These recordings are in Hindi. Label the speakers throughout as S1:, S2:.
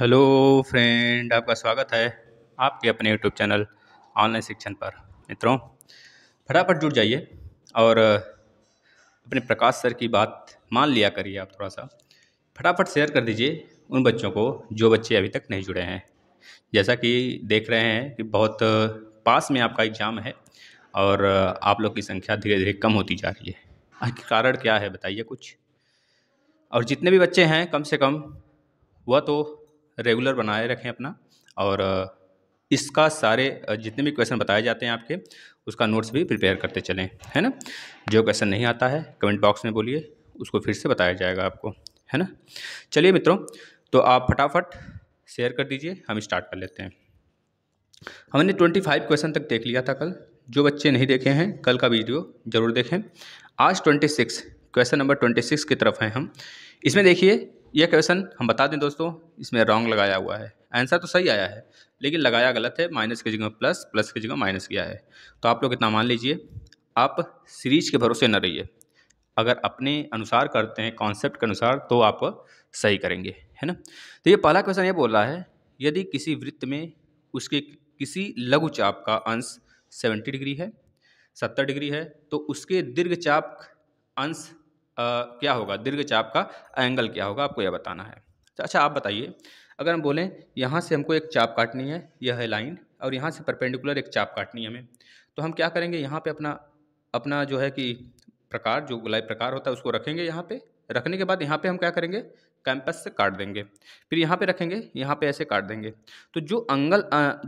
S1: हेलो फ्रेंड आपका स्वागत है आपके अपने यूट्यूब चैनल ऑनलाइन शिक्षण पर मित्रों फटाफट जुड़ जाइए और अपने प्रकाश सर की बात मान लिया करिए आप थोड़ा सा फटाफट शेयर कर दीजिए उन बच्चों को जो बच्चे अभी तक नहीं जुड़े हैं जैसा कि देख रहे हैं कि बहुत पास में आपका एग्ज़ाम है और आप लोग की संख्या धीरे धीरे कम होती जा रही है कारण क्या है बताइए कुछ और जितने भी बच्चे हैं कम से कम वह तो रेगुलर बनाए रखें अपना और इसका सारे जितने भी क्वेश्चन बताए जाते हैं आपके उसका नोट्स भी प्रिपेयर करते चलें है ना जो क्वेश्चन नहीं आता है कमेंट बॉक्स में बोलिए उसको फिर से बताया जाएगा आपको है ना चलिए मित्रों तो आप फटाफट शेयर कर दीजिए हम स्टार्ट कर लेते हैं हमने ट्वेंटी फाइव क्वेश्चन तक देख लिया था कल जो बच्चे नहीं देखे हैं कल का वीडियो ज़रूर देखें आज twenty six question number twenty six की तरफ हैं हम इसमें देखिए यह क्वेश्चन हम बता दें दोस्तों इसमें रॉन्ग लगाया हुआ है आंसर तो सही आया है लेकिन लगाया गलत है माइनस की जगह प्लस प्लस की जगह माइनस किया है तो आप लोग इतना मान लीजिए आप सीरीज के भरोसे न रहिए अगर अपने अनुसार करते हैं कॉन्सेप्ट के अनुसार तो आप सही करेंगे है ना तो ये पहला क्वेश्चन ये बोल रहा है यदि किसी वृत्त में उसके किसी लघु चाप का अंश सेवेंटी डिग्री है सत्तर डिग्री है तो उसके दीर्घ चाप अंश आ, क्या होगा दीर्घ चाप का एंगल क्या होगा आपको यह बताना है तो अच्छा आप बताइए अगर हम बोलें यहाँ से हमको एक चाप काटनी है यह है लाइन और यहाँ से परपेंडिकुलर एक चाप काटनी है हमें तो हम क्या करेंगे यहाँ पे अपना अपना जो है कि प्रकार जो गुलाई प्रकार होता है उसको रखेंगे यहाँ पे रखने के बाद यहाँ पे हम क्या करेंगे कैंपस से काट देंगे फिर यहाँ पे रखेंगे यहाँ पे ऐसे काट देंगे तो जो एंगल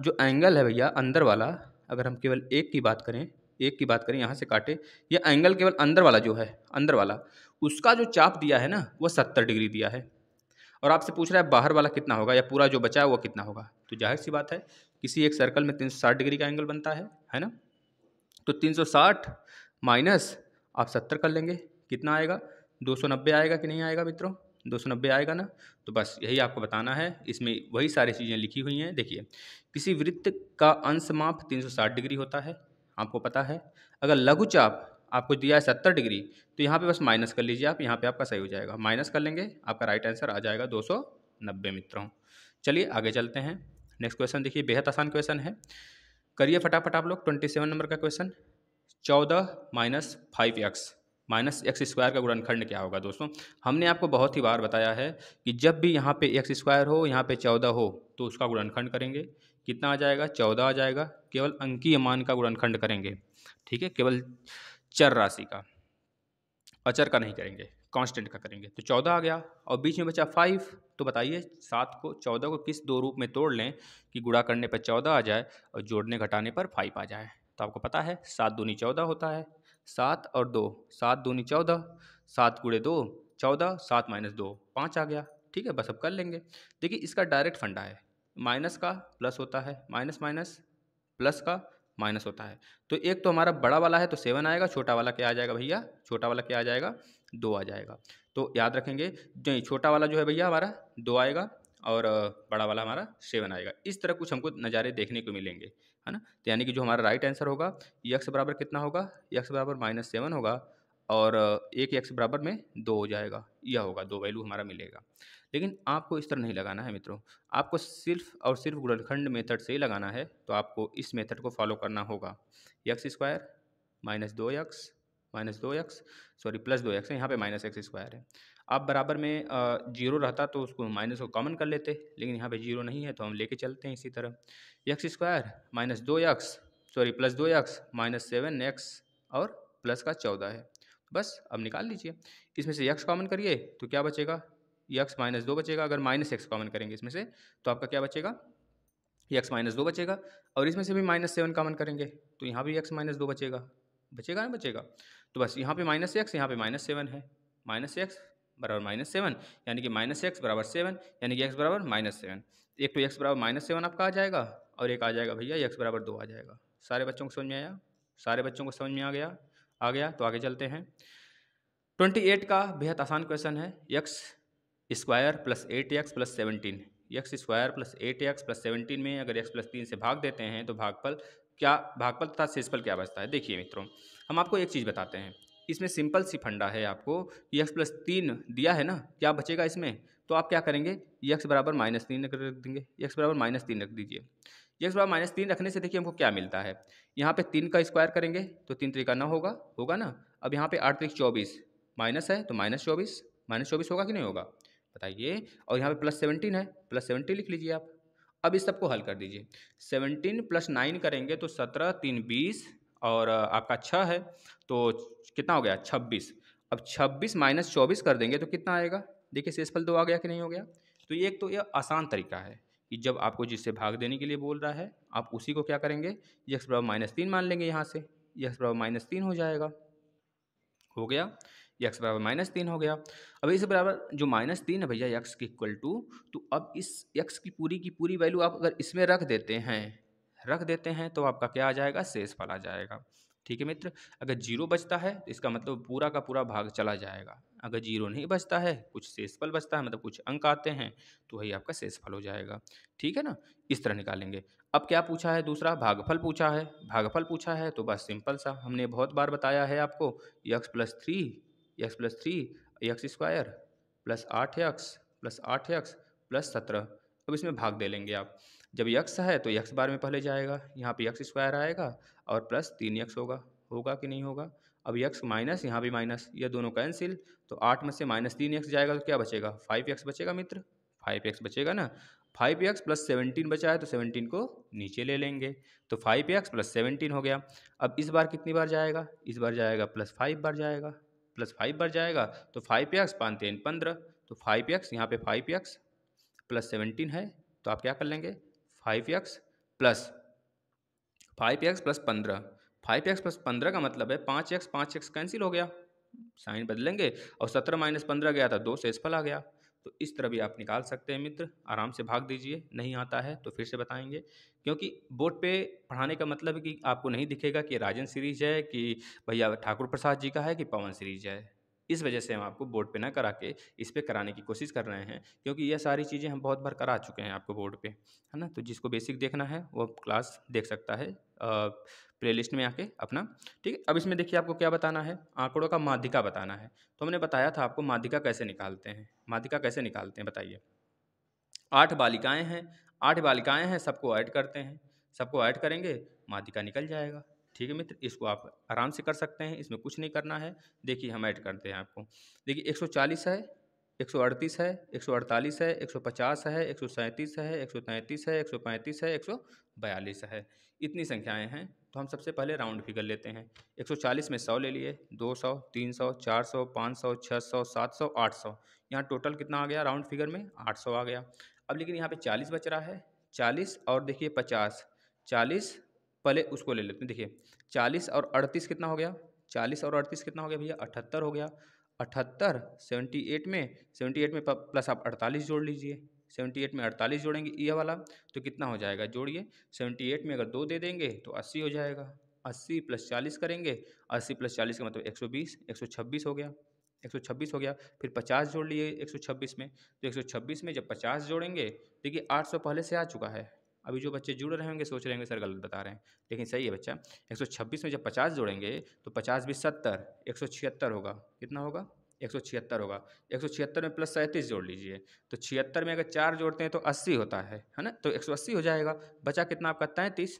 S1: जो एंगल है भैया अंदर वाला अगर हम केवल एक की बात करें एक की बात करें यहाँ से काटे यह एंगल केवल अंदर वाला जो है अंदर वाला उसका जो चाप दिया है ना वह सत्तर डिग्री दिया है और आपसे पूछ रहा है बाहर वाला कितना होगा या पूरा जो बचा है वो कितना होगा तो जाहिर सी बात है किसी एक सर्कल में तीन सौ साठ डिग्री का एंगल बनता है है ना तो तीन सौ साठ माइनस आप सत्तर कर लेंगे कितना आएगा दो सौ नब्बे आएगा कि नहीं आएगा मित्रों दो सौ नब्बे आएगा ना तो बस यही आपको बताना है इसमें वही सारी चीज़ें लिखी हुई हैं देखिए किसी वृत्त का अंश माप तीन सौ साठ डिग्री होता है आपको पता है अगर लघुचाप आपको दिया है सत्तर डिग्री तो यहाँ पे बस माइनस कर लीजिए आप यहाँ पे आपका सही हो जाएगा माइनस कर लेंगे आपका राइट आंसर आ जाएगा दो सौ नब्बे मित्रों चलिए आगे चलते हैं नेक्स्ट क्वेश्चन देखिए बेहद आसान क्वेश्चन है करिए फटाफट आप लोग ट्वेंटी सेवन नंबर का क्वेश्चन चौदह minus five x minus x square का गुणनखंड क्या होगा दोस्तों हमने आपको बहुत ही बार बताया है कि जब भी यहाँ पे एक्स स्क्वायर हो यहाँ पे चौदह हो तो उसका गुणनखंड करेंगे कितना आ जाएगा चौदह आ जाएगा केवल अंकीय मान का गुणनखंड करेंगे ठीक है केवल चर राशि का अचर का नहीं करेंगे कांस्टेंट का करेंगे तो चौदह आ गया और बीच में बचा फाइव तो बताइए सात को चौदह को किस दो रूप में तोड़ लें कि गुड़ा करने पर चौदह आ जाए और जोड़ने घटाने पर फाइव आ जाए तो आपको पता है सात दूनी चौदह होता है सात और दो सात दूनी चौदह सात गुड़े दो चौदह सात माइनस दो पाँच आ गया ठीक है बस अब कर लेंगे देखिए इसका डायरेक्ट फंडा है माइनस का प्लस होता है माइनस माइनस प्लस का माइनस होता है तो एक तो हमारा बड़ा वाला है तो सेवन आएगा छोटा वाला क्या आ जाएगा भैया छोटा वाला क्या आ जाएगा दो आ जाएगा तो याद रखेंगे जो छोटा वाला जो है भैया हमारा दो आएगा और बड़ा वाला हमारा सेवन आएगा इस तरह कुछ हमको नज़ारे देखने को मिलेंगे है ना तो यानी कि जो हमारा राइट आंसर होगा यक्स बराबर कितना होगा यक्स बराबर माइनस सेवन होगा और एक यक्स बराबर में दो हो जाएगा यह होगा दो वैल्यू हमारा मिलेगा लेकिन आपको इस तरह नहीं लगाना है मित्रों आपको सिर्फ और सिर्फ गुणनखंड मेथड से ही लगाना है तो आपको इस मेथड को फॉलो करना होगा यक्स स्क्वायर माइनस दो यक्स माइनस दो यक्स सॉरी प्लस दो यक्स यहाँ पे माइनस एक्स स्क्वायर है आप बराबर में जीरो रहता तो उसको माइनस को कॉमन कर लेते लेकिन यहाँ पे जीरो नहीं है तो हम लेके चलते हैं इसी तरह यक्स स्क्वायर माइनस दो एक्स सॉरी प्लस दो एक्स माइनस सेवन एक्स और प्लस का चौदह है बस अब निकाल लीजिए इसमें से एक्स कॉमन करिए तो क्या बचेगा यक्स माइनस दो बचेगा अगर माइनस एक्स कॉमन करेंगे इसमें से तो आपका क्या बचेगा यक्स माइनस दो बचेगा और इसमें से भी माइनस सेवन कॉमन करेंगे तो यहाँ भी एक्स माइनस दो बचेगा बचेगा ना बचेगा तो बस यहाँ पे माइनस एक्स यहाँ पे माइनस सेवन है माइनस एक्स बराबर माइनस सेवन यानी कि माइनस एक्स बराबर सेवन यानी कि एक्स बराबर माइनस सेवन एक तो एक्स बराबर माइनस सेवन आपका आ जाएगा और एक आ जाएगा भैया एक्स बराबर दो आ जाएगा सारे बच्चों को समझ में आया सारे बच्चों को समझ में आ गया आ गया तो आगे चलते हैं ट्वेंटी एट का बेहद आसान क्वेश्चन है x square plus eight x plus seventeen x square plus eight x plus seventeen में अगर एक्स प्लस तीन से भाग देते हैं तो भागफल क्या भागफल तथा शेषफल क्या बचता है देखिए मित्रों हम आपको एक चीज़ बताते हैं इसमें सिंपल सी फंडा है आपको यक्स प्लस तीन दिया है ना क्या बचेगा इसमें तो आप क्या करेंगे यक्स बराबर माइनस तीन रख देंगे यक्स बराबर माइनस तीन रख दीजिए यक्स बराबर माइनस तीन रखने से देखिए हमको क्या मिलता है यहाँ पे तीन का स्क्वायर करेंगे तो तीन तरीका ना होगा होगा ना अब यहाँ पर आठ तरीक चौबीस माइनस है तो माइनस चौबीस माइनस चौबीस होगा कि नहीं होगा बताइए और यहाँ पर प्लस सेवनटीन है प्लस सेवनटीन लिख लीजिए आप अब इस सबको हल कर दीजिए सेवनटीन प्लस नाइन करेंगे तो सत्रह तीन बीस और आपका छः है तो कितना हो गया छब्बीस अब छब्बीस माइनस चौबीस कर देंगे तो कितना आएगा देखिए शेषफल दो आ गया कि नहीं हो गया तो ये एक तो यह आसान तरीका है कि जब आपको जिससे भाग देने के लिए बोल रहा है आप उसी को क्या करेंगे यक्स प्रभाव माइनस तीन मान लेंगे यहाँ से यक्स प्रभाव माइनस तीन हो जाएगा हो गया यक्स बराबर माइनस तीन हो गया अब इस बराबर जो माइनस तीन है भैया यक्स के इक्वल टू तो अब इस यक्स की पूरी की पूरी वैल्यू आप अगर इसमें रख देते हैं रख देते हैं तो आपका क्या आ जाएगा शेषफल आ जाएगा ठीक है मित्र अगर जीरो बचता है तो इसका मतलब पूरा का पूरा भाग चला जाएगा अगर जीरो नहीं बचता है कुछ शेषफल बचता है मतलब कुछ अंक आते हैं तो वही आपका शेषफल हो जाएगा ठीक है ना इस तरह निकालेंगे अब क्या पूछा है दूसरा भागफल पूछा है भागफल पूछा है तो बस सिंपल सा हमने बहुत बार बताया है आपको x plus three x plus three x square plus आठ यक्स प्लस आठ यक्स प्लस सत्रह अब इसमें भाग दे लेंगे आप जब यक्स है तो यक्स बार में पहले जाएगा यहाँ पे यक्स स्क्वायर आएगा और प्लस तीन यक्स होगा होगा कि नहीं होगा अब यक्स माइनस यहाँ भी माइनस ये दोनों कैंसिल तो आठ में से माइनस तीन यक्स जाएगा तो क्या बचेगा फाइव यक्स बचेगा मित्र फाइव एक्स बचेगा ना फाइव एक्स प्लस सेवनटीन बचा है तो सेवनटीन को नीचे ले लेंगे तो फाइव एक्स प्लस सेवनटीन हो गया अब इस बार कितनी बार जाएगा इस बार जाएगा प्लस फाइव बार जाएगा प्लस फाइव बार जाएगा तो फाइव एक्स पाँच तीन पंद्रह तो फाइव एक्स यहाँ पे फाइव एक्स प्लस सेवनटीन है तो आप क्या कर लेंगे five x plus five x plus पंद्रह फाइव एक्स प्लस पंद्रह का मतलब है पाँच एक्स पाँच एक्स कैंसिल हो गया साइन बदलेंगे और सत्रह माइनस पंद्रह गया था दो से इसफल आ गया तो इस तरह भी आप निकाल सकते हैं मित्र आराम से भाग दीजिए नहीं आता है तो फिर से बताएंगे क्योंकि बोर्ड पे पढ़ाने का मतलब है कि आपको नहीं दिखेगा कि राजन सीरीज है कि भैया ठाकुर प्रसाद जी का है कि पवन सीरीज है इस वजह से हम आपको बोर्ड पे ना करा के इस पर कराने की कोशिश कर रहे हैं क्योंकि यह सारी चीज़ें हम बहुत बार करा चुके हैं आपको बोर्ड पे है ना तो जिसको बेसिक देखना है वो क्लास देख सकता है प्ले लिस्ट में आके अपना ठीक है अब इसमें देखिए आपको क्या बताना है आंकड़ों का माध्यिका बताना है तो हमने बताया था आपको माध्यिका कैसे निकालते हैं माध्यिका कैसे निकालते हैं बताइए आठ बालिकाएँ हैं आठ बालिकाएँ हैं सबको ऐड करते हैं सबको ऐड करेंगे माध्यिका निकल जाएगा ठीक है मित्र इसको आप आराम से कर सकते हैं इसमें कुछ नहीं करना है देखिए हम ऐड करते हैं आपको देखिए 140 है 138 है 148 है 150 है 137 है 133 है 135 है 142 है इतनी संख्याएं हैं तो हम सबसे पहले राउंड फिगर लेते हैं 140 में 100 ले लिए 200 300 400 500 600 700 800 यहाँ टोटल कितना आ गया राउंड फिगर में 800 आ गया अब लेकिन यहाँ पे 40 बच रहा है 40 और देखिए 50 40 पहले उसको ले लेते हैं देखिए चालीस और अड़तीस कितना हो गया चालीस और अड़तीस कितना हो गया भैया अठहत्तर हो गया अठहत्तर सेवेंटी एट में सेवेंटी एट में प्लस आप अड़तालीस जोड़ लीजिए सेवेंटी एट में अड़तालीस जोड़ेंगे ये वाला तो कितना हो जाएगा जोड़िए सेवेंटी एट में अगर दो दे देंगे तो अस्सी हो जाएगा अस्सी प्लस चालीस करेंगे अस्सी प्लस चालीस का मतलब एक सौ बीस एक सौ छब्बीस हो गया एक सौ छब्बीस हो गया फिर पचास जोड़ लिए एक सौ छब्बीस में तो एक सौ छब्बीस में जब पचास जोड़ेंगे देखिए आठ सौ पहले से आ चुका है अभी जो बच्चे जुड़ रहे होंगे सोच रहे होंगे सर गलत बता रहे हैं लेकिन सही है बच्चा 126 में जब 50 जोड़ेंगे तो 50 भी 70 176 होगा कितना होगा एक सौ छिहत्तर होगा एक सौ छिहत्तर में प्लस सैंतीस जोड़ लीजिए तो छिहत्तर में अगर चार जोड़ते हैं तो अस्सी होता है है ना तो एक सौ अस्सी हो जाएगा बचा कितना आपका तैंतीस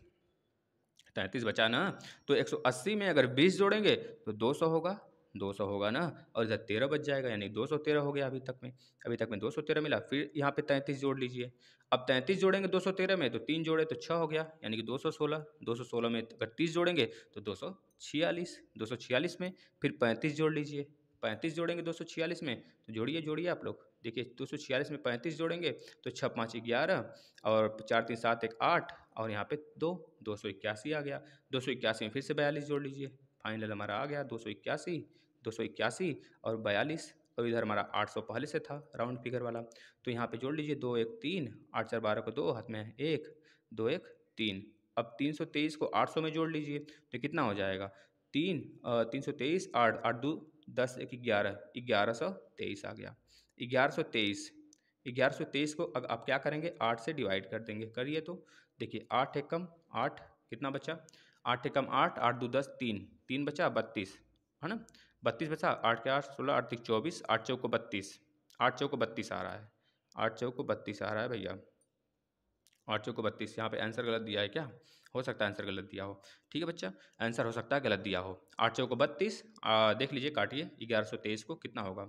S1: तैंतीस बचा ना तो एक सौ अस्सी में अगर बीस जोड़ेंगे तो दो सौ होगा दो सौ होगा ना और इधर तेरह बच जाएगा यानी दो सौ तेरह हो गया अभी तक में अभी तक में दो सौ तेरह मिला फिर यहाँ पे तैंतीस जोड़ लीजिए अब तैंतीस जोड़ेंगे दो सौ तेरह में तो तीन जोड़े तो छः हो गया यानी कि दो सौ सोलह दो सौ सोलह में अगर तीस जोड़ेंगे तो दो सौ छियालीस दो सौ छियालीस में फिर पैंतीस जोड़ लीजिए पैंतीस जोड़ेंगे दो सौ छियालीस में तो जोड़िए जोड़िए आप लोग देखिए दो सौ छियालीस में पैंतीस जोड़ेंगे तो छः पाँच ग्यारह और चार तीन सात एक आठ और यहाँ पे दो दो सौ इक्यासी आ गया दो सौ इक्यासी में फिर से बयालीस जोड़ लीजिए फाइनल हमारा आ गया दो सौ इक्यासी दो सौ इक्यासी और बयालीस और इधर हमारा आठ सौ पहले से था राउंड फिगर वाला तो यहाँ पे जोड़ लीजिए दो एक तीन आठ चार बारह को दो हाथ में एक दो एक तीन अब तीन सौ तेईस को आठ सौ में जोड़ लीजिए तो कितना हो जाएगा तीन तीन सौ तेईस आठ आठ दो दस एक ग्यारह ग्यारह सौ तेईस आ गया ग्यारह सौ तेईस ग्यारह सौ तेईस को अब आप क्या करेंगे आठ से डिवाइड कर देंगे करिए तो देखिए आठ एक कम आठ कितना बचा आठ एक कम आठ आठ दो दस तीन तीन बचा बत्तीस है ना बत्तीस बचा आठ के आठ सोलह आठ तीस चौबीस आठ चौक को बत्तीस आठ चौक को बत्तीस आ रहा है आठ चौक को बत्तीस आ रहा है भैया आठ चौक को बत्तीस यहाँ पे आंसर गलत दिया है क्या हो सकता है आंसर गलत दिया हो ठीक है बच्चा आंसर हो सकता है गलत दिया हो आठ चौक को बत्तीस देख लीजिए काटिए ग्यारह सौ तेईस को कितना होगा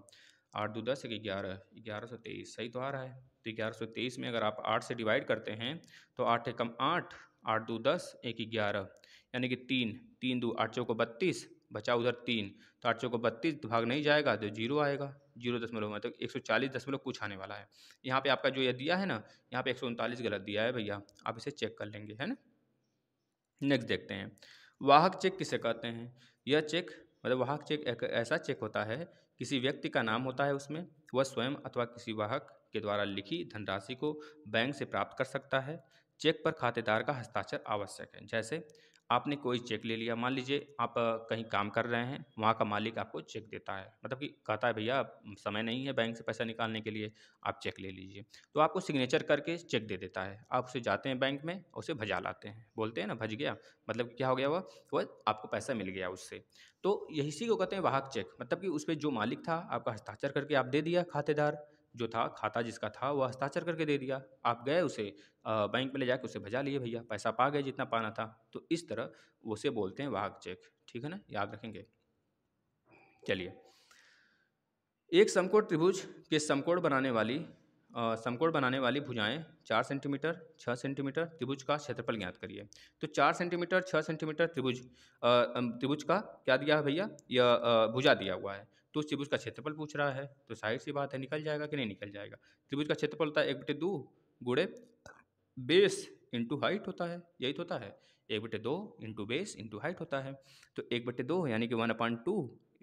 S1: आठ दो दस एक ग्यारह ग्यारह सौ तेईस सही तो आ रहा है तो ग्यारह सौ तेईस में अगर आप आठ से डिवाइड करते हैं तो आठ एकम आठ आठ दो दस एक ग्यारह यानी कि तीन तीन दो आठ को बत्तीस बचा उधर तीन तो आठ सौ को बत्तीस भाग नहीं जाएगा तो जीरो आएगा जीरो दशमलव मतलब एक सौ चालीस दशमलव कुछ आने वाला है यहाँ पे आपका जो ये दिया है ना यहाँ पे एक सौ उनतालीस गलत दिया है भैया आप इसे चेक कर लेंगे है ना नेक्स्ट देखते हैं वाहक चेक किसे कहते हैं यह चेक मतलब वाहक चेक एक ऐसा चेक होता है किसी व्यक्ति का नाम होता है उसमें वह स्वयं अथवा किसी वाहक के द्वारा लिखी धनराशि को बैंक से प्राप्त कर सकता है चेक पर खातेदार का हस्ताक्षर आवश्यक है जैसे आपने कोई चेक ले लिया मान लीजिए आप कहीं काम कर रहे हैं वहाँ का मालिक आपको चेक देता है मतलब कि कहता है भैया समय नहीं है बैंक से पैसा निकालने के लिए आप चेक ले लीजिए तो आपको सिग्नेचर करके चेक दे देता है आप उसे जाते हैं बैंक में उसे भजा लाते हैं बोलते हैं ना भज गया मतलब क्या हो गया वह वह आपको पैसा मिल गया उससे तो यही को कहते हैं वाहक चेक मतलब कि उस पर जो मालिक था आपका हस्ताक्षर करके आप दे दिया खातेदार जो था खाता जिसका था वह हस्ताक्षर करके दे दिया आप गए उसे बैंक में ले जाकर उसे भजा लिए भैया पैसा पा गए जितना पाना था तो इस तरह उसे बोलते हैं वाहक चेक ठीक है ना याद रखेंगे चलिए एक समकोण त्रिभुज के समकोण बनाने वाली समकोण बनाने वाली भुजाएं चार सेंटीमीटर छः सेंटीमीटर त्रिभुज का क्षेत्रफल ज्ञात करिए तो चार सेंटीमीटर छः सेंटीमीटर त्रिभुज त्रिभुज का क्या दिया है भैया यह भुजा दिया हुआ है तो त्रिभुज का क्षेत्रफल पूछ रहा है तो साइड सी बात है निकल जाएगा कि नहीं निकल जाएगा त्रिभुज का क्षेत्रफल होता है एक बटे दो गुड़े बेस इंटू हाइट होता है यही तो होता है एक बटे दो इंटू बेस इंटू हाइट होता है तो एक बटे दो यानी कि one upon two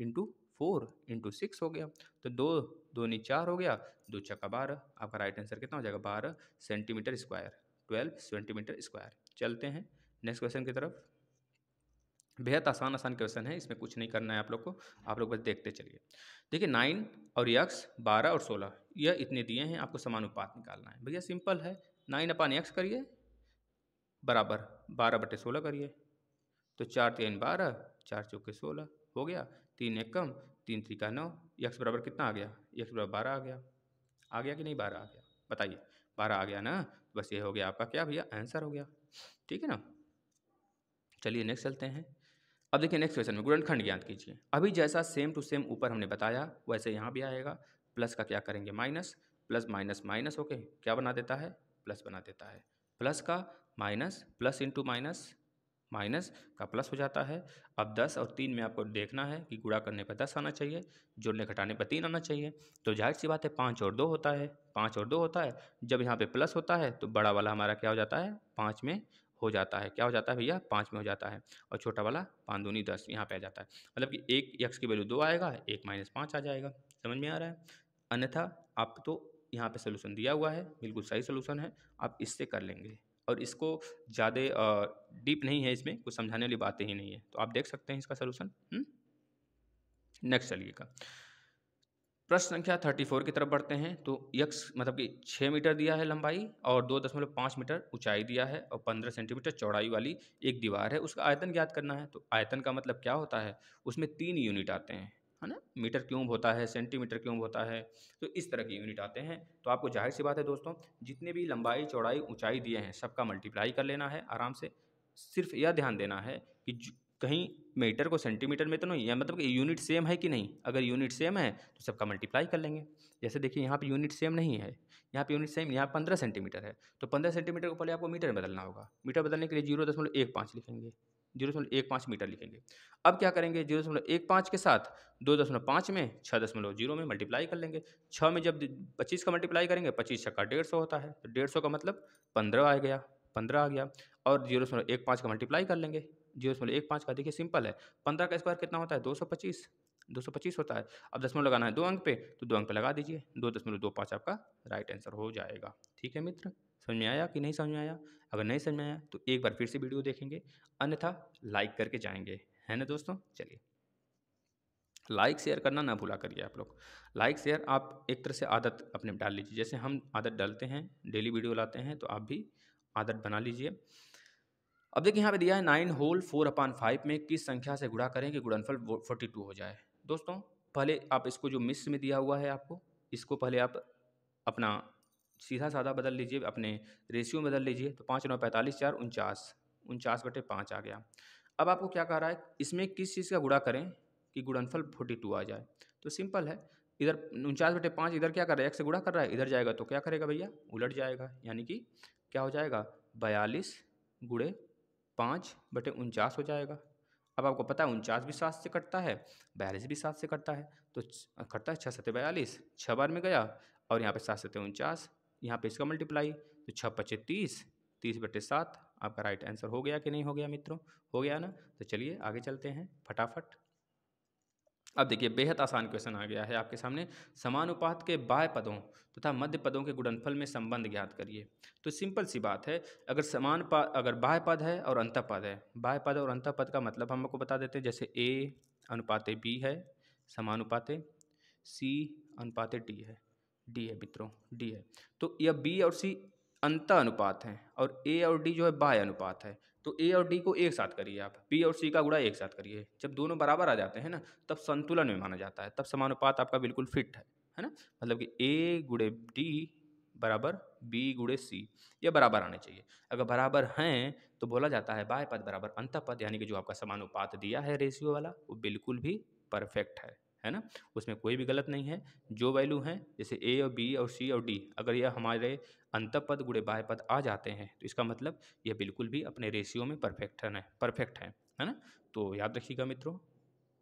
S1: into four into six हो गया तो दो दो नी चार हो गया दो छक्का बारह आपका राइट आंसर कितना हो जाएगा बारह centimetre square twelve centimetre square चलते हैं नेक्स्ट क्वेश्चन की तरफ बेहद आसान आसान क्वेश्चन है इसमें कुछ नहीं करना है आप लोग को आप लोग बस देखते चलिए देखिए नाइन और यक्स बारह और सोलह यह इतने दिए हैं आपको समानुपात निकालना है भैया सिंपल है नाइन अपान यक्स करिए बराबर बारह बटे सोलह करिए तो चार तीन बारह चार चौके सोलह हो गया तीन एक कम तीन का नौ यक्स बराबर कितना आ गया यक्स बराबर बारह आ गया आ गया कि नहीं बारह आ गया बताइए बारह आ गया ना बस ये हो गया आपका क्या भैया आंसर हो गया ठीक है ना चलिए नेक्स्ट चलते हैं अब देखिए नेक्स्ट क्वेश्चन में गुणनखंड ज्ञात कीजिए अभी जैसा सेम टू सेम ऊपर हमने बताया वैसे यहाँ भी आएगा प्लस का क्या करेंगे minus plus minus minus okay क्या बना देता है प्लस बना देता है प्लस का minus plus into minus minus का प्लस हो जाता है अब दस और तीन में आपको देखना है कि गुड़ा करने पर दस आना चाहिए जोड़ने घटाने पर तीन आना चाहिए तो जाहिर सी बात है पाँच और दो होता है पाँच और दो होता है जब यहाँ पे प्लस होता है तो बड़ा वाला हमारा क्या हो जाता है पाँच में हो जाता है क्या हो जाता है भैया पाँच में हो जाता है और छोटा वाला पाँच दूनी दस यहाँ पे आ जाता है मतलब कि एक यक्स की वैल्यू दो आएगा एक माइनस पाँच आ जाएगा समझ में आ रहा है अन्यथा आप तो यहाँ पे सोल्यूशन दिया हुआ है बिल्कुल सही सोल्यूशन है आप इससे कर लेंगे और इसको ज़्यादा डीप नहीं है इसमें कुछ समझाने वाली बातें ही नहीं है तो आप देख सकते हैं इसका सोल्यूशन हम्म? नेक्स्ट चलिएगा प्रश्न संख्या थर्टी फोर की तरफ बढ़ते हैं तो यक्ष मतलब कि छः मीटर दिया है लंबाई और दो दशमलव पाँच मीटर ऊंचाई दिया है और पंद्रह सेंटीमीटर चौड़ाई वाली एक दीवार है उसका आयतन ज्ञात करना है तो आयतन का मतलब क्या होता है उसमें तीन यूनिट आते हैं है ना मीटर क्यूब होता है सेंटीमीटर क्यूब होता है तो इस तरह के यूनिट आते हैं तो आपको जाहिर सी बात है दोस्तों जितने भी लंबाई चौड़ाई ऊँचाई दिए हैं सबका मल्टीप्लाई कर लेना है आराम से सिर्फ यह ध्यान देना है कि कहीं मीटर को सेंटीमीटर में तो नहीं या मतलब कि यूनिट सेम है कि नहीं अगर यूनिट सेम है तो सबका मल्टीप्लाई कर लेंगे जैसे देखिए यहाँ पे यूनिट सेम नहीं है यहाँ पे यूनिट सेम यहाँ पंद्रह सेंटीमीटर है तो पंद्रह सेंटीमीटर को पहले आपको मीटर में बदलना होगा मीटर बदलने के लिए जीरो दशमलव एक पाँच लिखेंगे जीरो दशमलव एक पाँच मीटर लिखेंगे अब क्या करेंगे जीरो दशमलव एक पाँच के साथ दो दशमलव पाँच में छः दशमलव जीरो में मल्टीप्लाई कर लेंगे छः में जब पच्चीस का मल्टीप्लाई करेंगे पच्चीस छक्का डेढ़ सौ होता है तो डेढ़ सौ का मतलब पंद्रह आ गया पंद्रह आ गया और जीरो दशमलव एक पाँच का मल्टीप्लाई कर लेंगे जीरो दशमलव एक पाँच का देखिए सिंपल है पंद्रह का स्क्वायर कितना होता है दो सौ पच्चीस दो सौ पच्चीस होता है अब दसमलव लगाना है दो अंक पे तो दो अंक पे लगा दीजिए दो दशमलव दो पाँच आपका राइट आंसर हो जाएगा ठीक है मित्र समझ में आया कि नहीं समझ में आया अगर नहीं समझ में आया तो एक बार फिर से वीडियो देखेंगे अन्यथा लाइक करके जाएंगे है ना दोस्तों चलिए लाइक शेयर करना ना भूला करिए आप लोग लाइक शेयर आप एक तरह से आदत अपने डाल लीजिए जैसे हम आदत डालते हैं डेली वीडियो लाते हैं तो आप भी आदत बना लीजिए अब देखिए यहाँ पे दिया है nine whole four upon five में किस संख्या से गुणा करें कि गुणनफल फोर्टी टू हो जाए दोस्तों पहले आप इसको जो मिस में दिया हुआ है आपको इसको पहले आप अपना सीधा साधा बदल लीजिए अपने रेशियो में बदल लीजिए तो पाँच नौ पैंतालीस चार उनचास उनचास बटे पाँच आ गया अब आपको क्या कह रहा है इसमें किस चीज़ का गुड़ा करें कि गुड़नफल फोर्टी टू आ जाए तो सिंपल है इधर उनचास बटे पाँच इधर क्या कर रहा है एक से गुड़ा कर रहा है इधर जाएगा तो क्या करेगा भैया उलट जाएगा यानी कि क्या हो जाएगा बयालीस गुड़े पाँच बटे उनचास हो जाएगा अब आपको पता है उनचास भी सात से कटता है बयालीस भी सात से कटता है तो कटता है छः सत्य बयालीस छः बार में गया और यहाँ पे सात सत्य उनचास यहाँ पे इसका मल्टीप्लाई तो छः पच्चीस तीस तीस बटे सात आपका राइट आंसर हो गया कि नहीं हो गया मित्रों हो गया ना तो चलिए आगे चलते हैं फटाफट अब देखिए बेहद आसान क्वेश्चन आ गया है आपके सामने समानुपात के बाय पदों तथा तो मध्य पदों के गुणनफल में संबंध ज्ञात करिए तो सिंपल सी बात है अगर समान पद अगर बाय पद है और अंत पद है बाय पद और अंत पद का मतलब हम आपको बता देते हैं जैसे ए अनुपात बी है समानुपात सी अनुपात डी है डी है मित्रों डी है तो यह बी और सी अंत अनुपात हैं और ए और डी जो है बाय अनुपात है तो ए और डी को एक साथ करिए आप बी और सी का गुड़ा एक साथ करिए जब दोनों बराबर आ जाते हैं ना तब संतुलन में माना जाता है तब समानुपात आपका बिल्कुल फिट है है ना मतलब कि ए गुड़े डी बराबर बी गुड़े सी ये बराबर आने चाहिए अगर बराबर हैं तो बोला जाता है बाय पद बराबर अंत पद यानी कि जो आपका समानुपात दिया है रेशियो वाला वो बिल्कुल भी परफेक्ट है है ना उसमें कोई भी गलत नहीं है जो वैल्यू हैं जैसे ए और बी और सी और डी अगर यह हमारे अंत पद गुड़े बाह्य पद आ जाते हैं तो इसका मतलब यह बिल्कुल भी अपने रेशियो में परफेक्ट है परफेक्ट है है ना तो याद रखिएगा मित्रों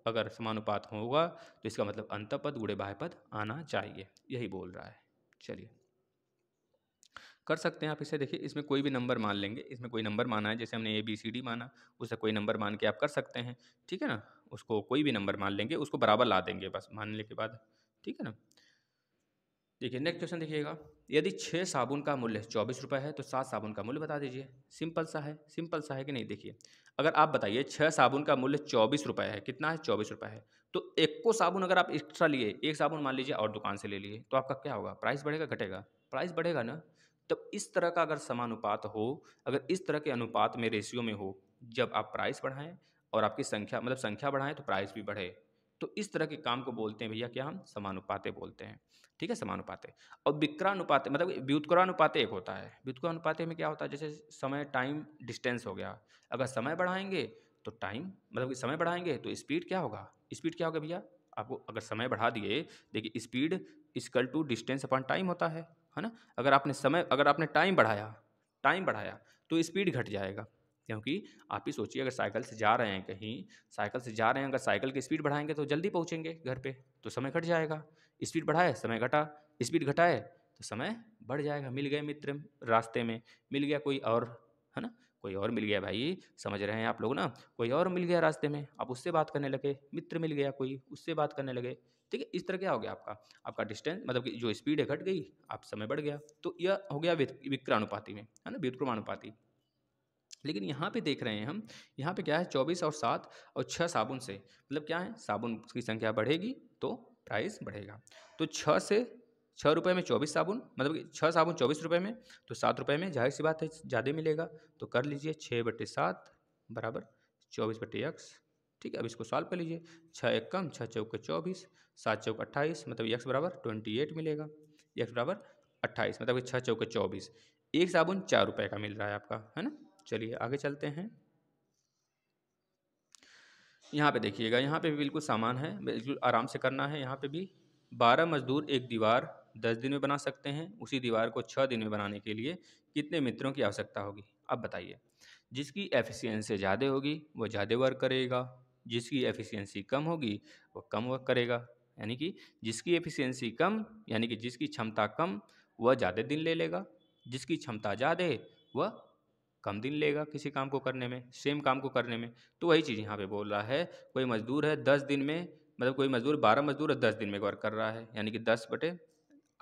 S1: अगर समानुपात होगा तो इसका मतलब अंत पद गुड़े बाह्य पद आना चाहिए यही बोल रहा है चलिए कर सकते हैं आप इसे देखिए इसमें कोई भी नंबर मान लेंगे इसमें कोई नंबर माना है जैसे हमने ए बी सी डी माना उसे कोई नंबर मान के आप कर सकते हैं ठीक है ना उसको कोई भी नंबर मान लेंगे उसको बराबर ला देंगे बस मानने के बाद ठीक है ना देखिए नेक्स्ट क्वेश्चन देखिएगा यदि छः साबुन का मूल्य चौबीस रुपये है तो सात साबुन का मूल्य बता दीजिए सिंपल सा है सिंपल सा है कि नहीं देखिए अगर आप बताइए छः साबुन का मूल्य चौबीस रुपये है कितना है चौबीस रुपये है तो एक को साबुन अगर आप एक्स्ट्रा लिए एक साबुन मान लीजिए और दुकान से ले लिए तो आपका क्या होगा प्राइस बढ़ेगा घटेगा प्राइस बढ़ेगा ना तब इस तरह का अगर समानुपात हो अगर इस तरह के अनुपात में रेशियो में हो जब आप प्राइस बढ़ाएं और आपकी संख्या मतलब संख्या बढ़ाएं तो प्राइस भी बढ़े तो इस तरह के काम को बोलते हैं भैया क्या हम समानुपाते बोलते हैं ठीक है समानुपाते और विक्रानुपाते मतलब व्युत्करानुपाते एक होता है व्युत्करानुपाते में क्या होता है जैसे समय टाइम डिस्टेंस हो गया अगर समय बढ़ाएंगे तो टाइम मतलब कि समय बढ़ाएंगे तो स्पीड क्या होगा स्पीड क्या होगा भैया आपको अगर समय बढ़ा दिए देखिए speed is equal to distance upon time होता है है ना अगर आपने समय अगर आपने टाइम बढ़ाया टाइम बढ़ाया तो स्पीड घट जाएगा क्योंकि आप ही सोचिए अगर साइकिल से जा रहे हैं कहीं साइकिल से जा रहे हैं अगर साइकिल की स्पीड बढ़ाएंगे तो जल्दी पहुँचेंगे घर पर तो समय घट जाएगा स्पीड बढ़ाए समय घटा स्पीड घटाए तो समय बढ़ जाएगा मिल गए मित्र रास्ते में मिल गया कोई और है ना कोई और मिल गया भाई समझ रहे हैं आप लोग ना कोई और मिल गया रास्ते में आप उससे बात करने लगे मित्र मिल गया कोई उससे बात करने लगे ठीक है इस तरह क्या हो गया आपका आपका डिस्टेंस मतलब कि जो स्पीड है घट गई आप समय बढ़ गया तो यह हो गया विक्रानुपाति में है ना विक्रमानुपाति लेकिन यहाँ पे देख रहे हैं हम यहाँ पे क्या है चौबीस और सात और छः साबुन से मतलब क्या है साबुन की संख्या बढ़ेगी तो प्राइस बढ़ेगा तो छः से छः रुपये में चौबीस साबुन मतलब कि छः साबुन चौबीस रुपये में तो सात रुपये में जाहिर सी बात है ज़्यादा मिलेगा तो कर लीजिए छः बटे सात बराबर चौबीस बटे एक्स ठीक है अब इसको सॉल्व कर लीजिए छः एक कम छः चौके चौबीस सात चौक अट्ठाईस मतलब एक्स बराबर ट्वेंटी एट मिलेगा एक्स बराबर अट्ठाईस मतलब छः चौके चौबीस एक साबुन चार रुपये का मिल रहा है आपका है ना चलिए आगे चलते हैं यहाँ पे देखिएगा यहाँ पे भी बिल्कुल सामान है बिल्कुल आराम से करना है यहाँ पे भी बारह मजदूर एक दीवार दस दिन में बना सकते हैं उसी दीवार को छः दिन में बनाने के लिए कितने मित्रों की आवश्यकता होगी अब बताइए जिसकी एफिशिएंसी ज़्यादा होगी वो ज़्यादा वर्क करेगा जिसकी एफिशिएंसी कम होगी वो कम वर्क करेगा यानी कि जिसकी एफिशिएंसी कम यानी कि जिसकी क्षमता कम वह ज़्यादा दिन ले लेगा जिसकी क्षमता ज़्यादा वह कम दिन लेगा किसी काम को करने में सेम काम को करने में तो वही चीज़ यहाँ पे बोल रहा है कोई मजदूर है दस दिन में मतलब कोई मजदूर बारह मजदूर है दस दिन में वर्क कर रहा है यानी कि दस बटे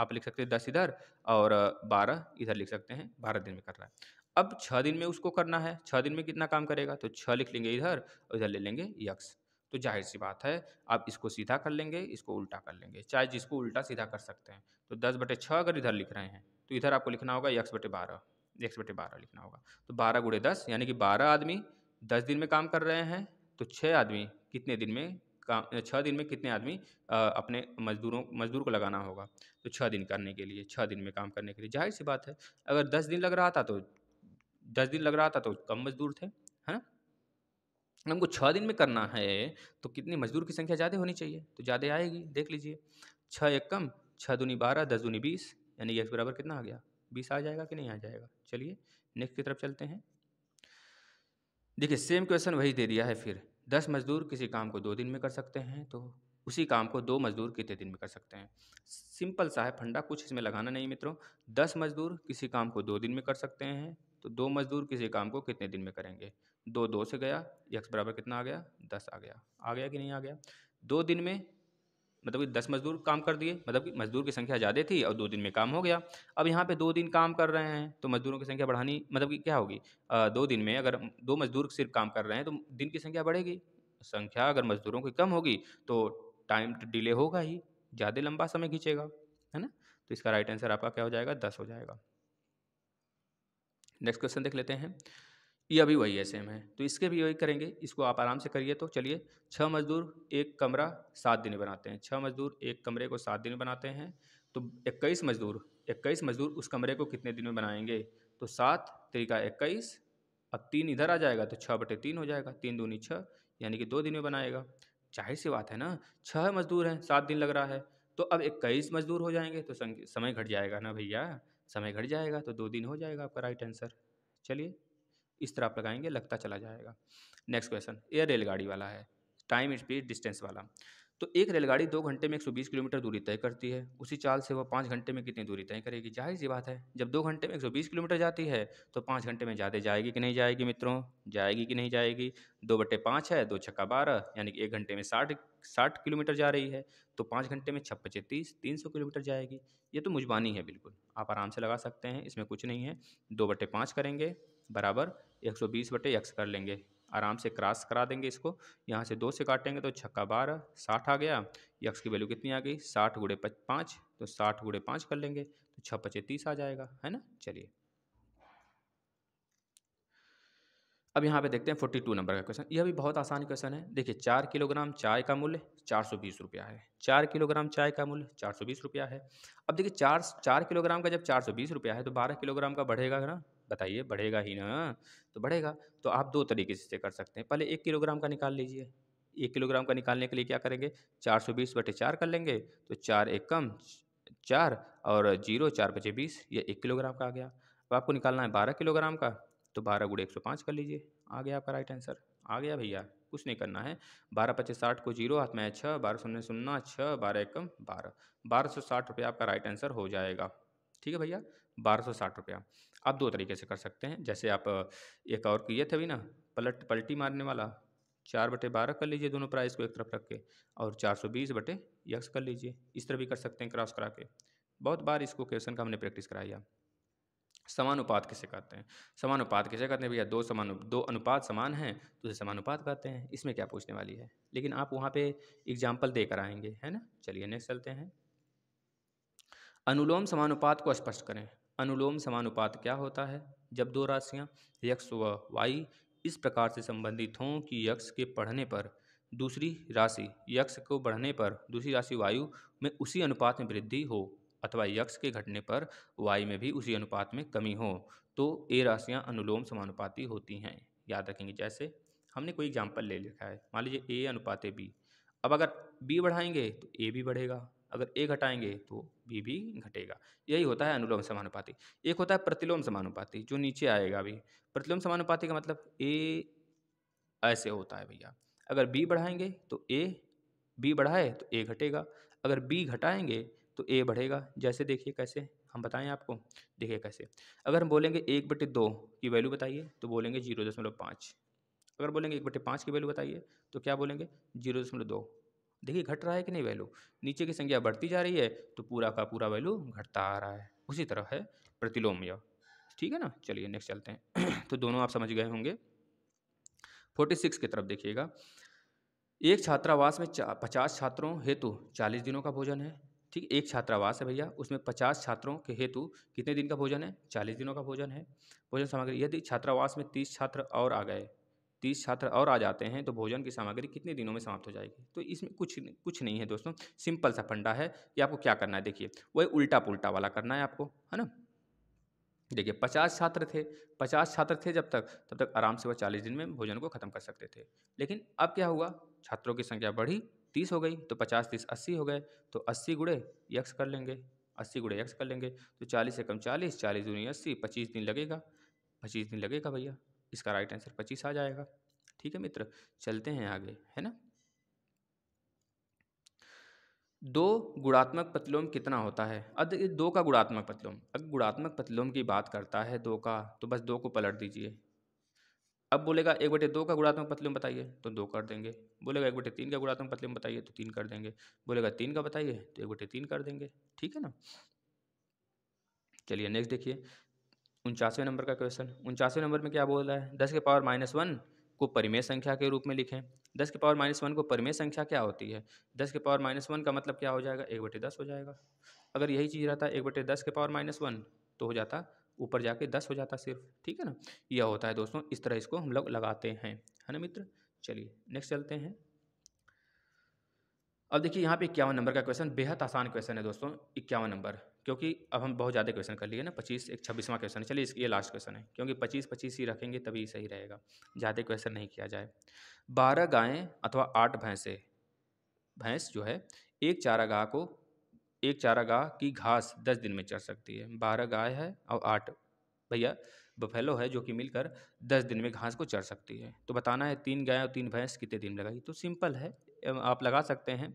S1: आप लिख सकते हैं दस इधर और बारह इधर लिख सकते हैं बारह दिन में कर रहा है अब छः दिन में उसको करना है छः दिन में कितना काम करेगा तो छः लिख लेंगे इधर और इधर ले लेंगे यक्स तो जाहिर सी बात है आप इसको सीधा कर लेंगे इसको उल्टा कर लेंगे चाहे जिसको उल्टा सीधा कर सकते हैं तो दस बटे छः अगर इधर लिख रहे हैं तो इधर आपको लिखना होगा यक्स बटे बारह यक्स बटे बारह लिखना होगा तो बारह गुड़े दस यानी कि बारह आदमी दस दिन में काम कर रहे हैं तो छः आदमी कितने दिन में काम छः दिन में कितने आदमी अपने मजदूरों मजदूर को लगाना होगा तो छः दिन करने के लिए छः दिन में काम करने के लिए जाहिर सी बात है अगर दस दिन लग रहा था तो दस दिन लग रहा था तो कम मजदूर थे है ना हमको छः दिन में करना है तो कितनी मजदूर की संख्या ज़्यादा होनी चाहिए तो ज़्यादा आएगी देख लीजिए छः एक कम छः दूनी बारह दस दूनी बीस यानी एक बराबर कितना आ गया बीस आ जाएगा कि नहीं आ जाएगा चलिए नेक्स्ट की तरफ चलते हैं देखिए सेम क्वेश्चन वही दे दिया है फिर दस मजदूर किसी काम को दो दिन में कर सकते हैं तो उसी काम को दो मजदूर कितने दिन में कर सकते हैं सिंपल सा है फंडा कुछ इसमें लगाना नहीं मित्रों दस मजदूर किसी काम को दो दिन में कर सकते हैं तो दो मजदूर किसी काम को कितने दिन में करेंगे दो दो से गया यक्स बराबर कितना आ गया दस आ गया आ गया कि नहीं आ गया दो दिन में मतलब कि दस मजदूर काम कर दिए मतलब कि मजदूर की संख्या ज़्यादा थी और दो दिन में काम हो गया अब यहाँ पे दो दिन काम कर रहे हैं तो मजदूरों की संख्या बढ़ानी मतलब कि क्या होगी दो दिन में अगर दो मजदूर सिर्फ काम कर रहे हैं तो दिन की संख्या बढ़ेगी संख्या अगर मजदूरों की कम होगी तो टाइम तो डिले होगा ही ज़्यादा लंबा समय खींचेगा है ना तो इसका राइट आंसर आपका क्या हो जाएगा दस हो जाएगा नेक्स्ट क्वेश्चन देख लेते हैं ये अभी वही है सेम है तो इसके भी वही करेंगे इसको आप आराम से करिए तो चलिए छः मजदूर एक कमरा सात दिन बनाते हैं छः मजदूर एक कमरे को सात दिन बनाते हैं तो इक्कीस मजदूर इक्कीस मजदूर उस कमरे को कितने दिन में बनाएंगे तो सात तरीका इक्कीस अब तीन इधर आ जाएगा तो छः बटे तीन हो जाएगा तीन दूनी छः यानी कि दो दिन में बनाएगा चाहे सी बात है ना छः मजदूर हैं सात दिन लग रहा है तो अब इक्कीस मजदूर हो जाएंगे तो समय घट जाएगा ना भैया समय घट जाएगा तो दो दिन हो जाएगा आपका राइट आंसर चलिए इस तरह आप लगाएंगे लगता चला जाएगा नेक्स्ट क्वेश्चन एयर रेलगाड़ी वाला है टाइम स्पीड डिस्टेंस वाला तो एक रेलगाड़ी दो घंटे में 120 किलोमीटर दूरी तय करती है उसी चाल से वह पाँच घंटे में कितनी दूरी तय करेगी जाहिर सी बात है जब दो घंटे में 120 किलोमीटर जाती है तो पाँच घंटे में ज़्यादा जाएगी कि नहीं जाएगी मित्रों जाएगी कि नहीं जाएगी दो बटे पाँच है दो छक्का बारह यानी कि एक घंटे में साठ साठ किलोमीटर जा रही है तो पाँच घंटे में छप्पचे तीस तीन सौ किलोमीटर जाएगी ये तो मुजबानी है बिल्कुल आप आराम से लगा सकते हैं इसमें कुछ नहीं है दो बटे पाँच करेंगे बराबर एक सौ बीस बटे यक्स कर लेंगे आराम से क्रॉस करा देंगे इसको यहाँ से दो से काटेंगे तो छक्का बारह साठ आ गया यक्स की वैल्यू कितनी आ गई साठ गुड़े पाँच तो साठ गुड़े पाँच कर लेंगे तो छः पचे तीस आ जाएगा है ना चलिए अब यहाँ पे देखते हैं फोर्टी टू नंबर का क्वेश्चन यह भी बहुत आसान क्वेश्चन है देखिए चार किलोग्राम चाय का मूल्य चार सौ बीस रुपया है चार किलोग्राम चाय का मूल्य चार सौ बीस रुपया है अब देखिए चार चार किलोग्राम का जब चार सौ बीस रुपया है तो बारह किलोग्राम का बढ़ेगा ना बताइए बढ़ेगा ही ना तो बढ़ेगा तो आप दो तरीके से कर सकते हैं पहले एक किलोग्राम का निकाल लीजिए एक किलोग्राम का निकालने के लिए क्या करेंगे चार सौ बीस बटे चार कर लेंगे तो चार एक कम चार और जीरो चार बचे बीस ये एक किलोग्राम का आ गया अब आपको निकालना है बारह किलोग्राम का तो बारह गुड़े एक सौ पाँच कर लीजिए आ गया आपका राइट आंसर आ गया भैया कुछ नहीं करना है बारह पच्चीस साठ को जीरो हाथ में छः बारह शून्य शून्य छः बारह एकम बारह बारह सौ साठ रुपया आपका राइट आंसर हो जाएगा ठीक है भैया बारह सौ साठ रुपया आप दो तरीके से कर सकते हैं जैसे आप एक और किए थे अभी ना पलट पलटी मारने वाला चार बटे बारह कर लीजिए दोनों प्राइस को एक तरफ रख के और चार सौ बीस बटे यक्स कर लीजिए इस तरह भी कर सकते हैं क्रॉस करा के बहुत बार इसको क्वेश्चन का हमने प्रैक्टिस कराया समानुपात किसे कहते हैं समानुपात किसे कहते हैं भैया दो समान दो अनुपात समान हैं तो उसे समानुपात कहते हैं इसमें क्या पूछने वाली है लेकिन आप वहाँ पे एग्जाम्पल दे कर आएंगे है ना चलिए नेक्स्ट चलते हैं अनुलोम समानुपात को स्पष्ट करें अनुलोम समानुपात क्या होता है जब दो राशियाँ यक्ष व वाई इस प्रकार से संबंधित हों कि यक्ष के पढ़ने पर दूसरी राशि यक्ष को बढ़ने पर दूसरी राशि वायु में उसी अनुपात में वृद्धि हो अथवा यक्ष के घटने पर वायु में भी उसी अनुपात में कमी हो तो ये राशियाँ अनुलोम समानुपाती होती हैं याद रखेंगे जैसे हमने कोई एग्जाम्पल ले लिखा है मान लीजिए ए अनुपात बी अब अगर बी बढ़ाएंगे तो ए भी बढ़ेगा अगर ए घटाएंगे तो बी भी घटेगा यही होता है अनुलोम समानुपाती एक होता है प्रतिलोम समानुपाती जो नीचे आएगा अभी प्रतिलोम समानुपाती का मतलब ए ऐसे होता है भैया अगर बी बढ़ाएंगे तो ए बी बढ़ाए तो ए घटेगा अगर बी घटाएंगे तो ए बढ़ेगा जैसे देखिए कैसे हम बताएं आपको देखिए कैसे अगर हम बोलेंगे एक बटे दो की वैल्यू बताइए तो बोलेंगे जीरो दशमलव पाँच अगर बोलेंगे एक बटे पाँच की वैल्यू बताइए तो क्या बोलेंगे जीरो दशमलव दो देखिए घट रहा है कि नहीं वैल्यू नीचे की संख्या बढ़ती जा रही है तो पूरा का पूरा वैल्यू घटता आ रहा है उसी तरह है प्रतिलोम यह ठीक है ना चलिए नेक्स्ट चलते हैं तो दोनों आप समझ गए होंगे फोर्टी सिक्स की तरफ देखिएगा एक छात्रावास में चा, पचास छात्रों हेतु चालीस दिनों का भोजन है ठीक एक छात्रावास है भैया उसमें पचास छात्रों के हेतु कितने दिन का भोजन है चालीस दिनों का भोजन है भोजन सामग्री यदि छात्रावास में तीस छात्र और आ गए तीस छात्र और आ जाते हैं तो भोजन की सामग्री कितने दिनों में समाप्त हो जाएगी तो इसमें कुछ कुछ नहीं है दोस्तों सिंपल सा फंडा है कि आपको क्या करना है देखिए वही उल्टा पुल्टा वाला करना है आपको है ना देखिए पचास छात्र थे पचास छात्र थे जब तक तब तक आराम से वह चालीस दिन में भोजन को खत्म कर सकते थे लेकिन अब क्या हुआ छात्रों की संख्या बढ़ी तीस हो गई तो पचास तीस अस्सी हो गए तो अस्सी गुड़े यक्स कर लेंगे अस्सी गुड़े यक्स कर लेंगे तो चालीस से कम चालीस चालीस दूनी अस्सी पच्चीस दिन लगेगा पच्चीस दिन लगेगा भैया इसका राइट आंसर पच्चीस आ जाएगा ठीक है मित्र चलते हैं आगे है ना दो गुणात्मक पतलोम कितना होता है अब दो का गुणात्मक पतलोम अगर गुणात्मक पतलोम की बात करता है दो का तो बस दो को पलट दीजिए अब बोलेगा एक बटे दो का गुणात्मक पतलोम बताइए तो दो कर देंगे बोलेगा एक बटे तीन का गुणात्मक पतलोम बताइए तो तीन कर देंगे बोलेगा तीन का बताइए तो एक बटे तीन कर देंगे ठीक है ना चलिए नेक्स्ट देखिए उनचासवें नंबर का क्वेश्चन उनचासवें नंबर में क्या बोल रहा है दस के पावर माइनस वन को परिमेय संख्या के रूप में लिखें दस के पावर माइनस वन को परिमेय संख्या क्या होती है दस के पावर माइनस वन का मतलब क्या हो जाएगा एक बटे दस हो जाएगा अगर यही चीज़ रहता है एक बटे दस के पावर माइनस वन तो हो जाता ऊपर जाके दस हो जाता सिर्फ ठीक है ना यह होता है दोस्तों इस तरह इसको हम लोग लगाते हैं है ना मित्र चलिए नेक्स्ट चलते हैं अब देखिए यहाँ पे इक्यावन नंबर का क्वेश्चन बेहद आसान क्वेश्चन है दोस्तों इक्यावन नंबर क्योंकि अब हम बहुत ज़्यादा क्वेश्चन कर लिए ना पच्चीस एक छब्बीसवां क्वेश्चन है चलिए ये लास्ट क्वेश्चन है क्योंकि पच्चीस पच्चीस ही रखेंगे तभी सही रहेगा ज़्यादा क्वेश्चन नहीं किया जाए बारह गायें अथवा आठ भैंसें भैंस जो है एक चारागाह को एक चारागाह की घास दस दिन में चर सकती है बारह गाय है और आठ भैया बफेलो है जो कि मिलकर दस दिन में घास को चर सकती है तो बताना है तीन गाय और तीन भैंस कितने दिन लगाई तो सिंपल है आप लगा सकते हैं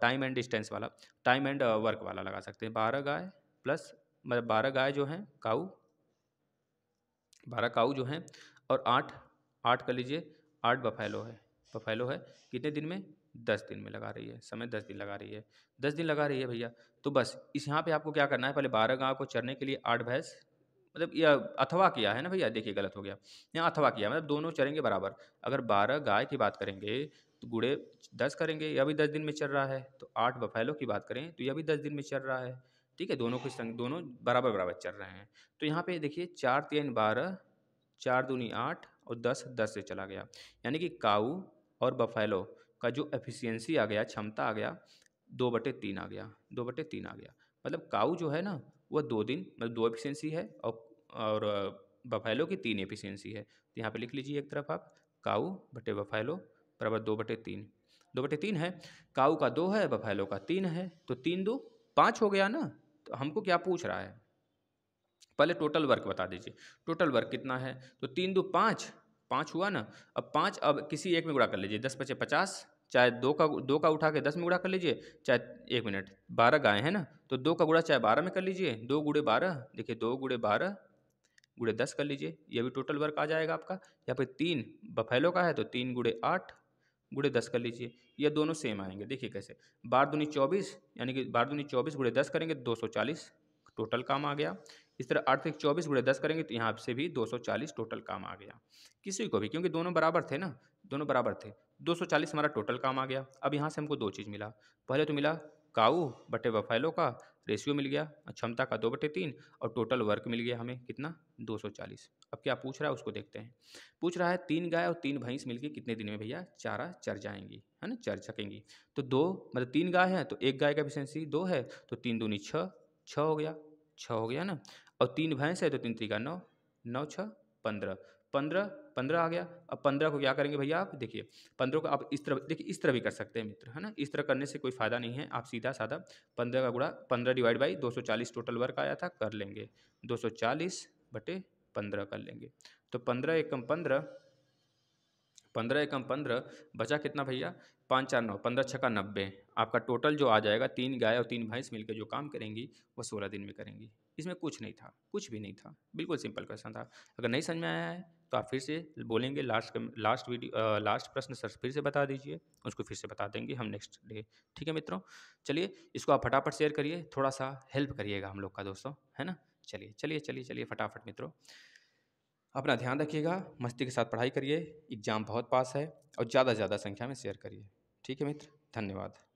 S1: टाइम एंड डिस्टेंस वाला टाइम एंड वर्क वाला लगा सकते हैं बारह गाय प्लस मतलब बारह गाय जो हैं काऊ बारह काऊ जो हैं और आठ आठ कर लीजिए आठ बफैलो है बफैलो है कितने दिन में दस दिन में लगा रही है समय दस दिन लगा रही है दस दिन लगा रही है भैया तो बस इस यहाँ पे आपको क्या करना है पहले बारह गाँव को चरने के लिए आठ भैंस मतलब यह अथवा किया है ना भैया देखिए गलत हो गया यहाँ अथवा किया मतलब दोनों चलेंगे बराबर अगर बारह गाय की बात करेंगे तो गुड़े दस करेंगे यह भी दस दिन में चल रहा है तो आठ बफैलों की बात करें तो यह भी दस दिन में चल रहा है ठीक है दोनों के संग दोनों बराबर बराबर चल रहे हैं तो यहाँ पे देखिए चार तीन बारह चार दूनी आठ और दस दस से चला गया यानी कि काऊ और बफैलो का जो एफिशिएंसी आ गया क्षमता आ गया दो बटे तीन आ गया दो बटे तीन आ गया मतलब काऊ जो है ना वह दो दिन मतलब दो एफिशिएंसी है और और बफैलो की तीन एफिशिएंसी है तो यहाँ पे लिख लीजिए एक तरफ आप काऊ बटे बफैलो बराबर दो बटे तीन दो बटे तीन है काऊ का दो है बफैलो का तीन है तो तीन दो पाँच हो गया ना तो हमको क्या पूछ रहा है पहले टोटल वर्क बता दीजिए टोटल वर्क कितना है तो तीन दो पाँच पाँच हुआ ना अब पाँच अब किसी एक में गुड़ा कर लीजिए दस बचे पचास चाहे दो का दो का उठा के दस में गुड़ा कर लीजिए चाहे एक मिनट बारह गाय है ना तो दो का गुड़ा चाहे बारह में कर लीजिए दो गुड़े बारह देखिए दो गुड़े बारह गुड़े दस कर लीजिए यह भी टोटल वर्क आ जाएगा आपका यहाँ पे तीन बफेलो का है तो तीन गुड़े आठ गुड़े दस कर लीजिए यह दोनों सेम आएंगे देखिए कैसे बार दुनी चौबीस यानी कि बार दुनी चौबीस गुड़े दस करेंगे दो सौ चालीस टोटल काम आ गया इस तरह आठ एक चौबीस गुड़े दस करेंगे तो यहाँ से भी दो सौ चालीस टोटल काम आ गया किसी को भी क्योंकि दोनों बराबर थे ना दोनों बराबर थे दो सौ चालीस हमारा टोटल काम आ गया अब यहाँ से हमको दो चीज़ मिला पहले तो मिला काऊ बटे वफाइलों का रेशियो मिल गया क्षमता का दो बटे तीन और टोटल वर्क मिल गया हमें कितना दो सौ चालीस अब क्या पूछ रहा है उसको देखते हैं पूछ रहा है तीन गाय और तीन भैंस मिलकर कितने दिन में भैया चारा चर जाएंगी है ना चर सकेंगी तो दो मतलब तीन गाय हैं तो एक गाय का एफिशिएंसी दो है तो तीन दूनी छः छः हो गया छः हो गया ना और तीन भैंस है तो तीन तीन का नौ नौ छः पंद्रह पंद्रह पंद्रह आ गया अब पंद्रह को क्या करेंगे भैया आप देखिए पंद्रह को आप इस तरह देखिए इस तरह भी कर सकते हैं मित्र है ना इस तरह करने से कोई फ़ायदा नहीं है आप सीधा साधा पंद्रह का गुड़ा पंद्रह डिवाइड बाई दो सौ चालीस टोटल वर्क आया था कर लेंगे दो सौ चालीस बटे पंद्रह कर लेंगे तो पंद्रह एकम पंद्रह पंद्रह एकम पंद्रह बचा कितना भैया पाँच चार नौ पंद्रह छः का नब्बे आपका टोटल जो आ जाएगा तीन गाय और तीन भैंस मिलकर जो काम करेंगी वो सोलह दिन में करेंगी इसमें कुछ नहीं था कुछ भी नहीं था बिल्कुल सिंपल क्वेश्चन था अगर नहीं समझ में आया है तो आप फिर से बोलेंगे लास्ट लास्ट वीडियो लास्ट प्रश्न सर फिर से बता दीजिए उसको फिर से बता देंगे हम नेक्स्ट डे ठीक है मित्रों चलिए इसको आप फटाफट शेयर करिए थोड़ा सा हेल्प करिएगा हम लोग का दोस्तों है ना चलिए चलिए चलिए चलिए फटाफट मित्रों अपना ध्यान रखिएगा मस्ती के साथ पढ़ाई करिए एग्ज़ाम बहुत पास है और ज़्यादा से ज़्यादा संख्या में शेयर करिए ठीक है मित्र धन्यवाद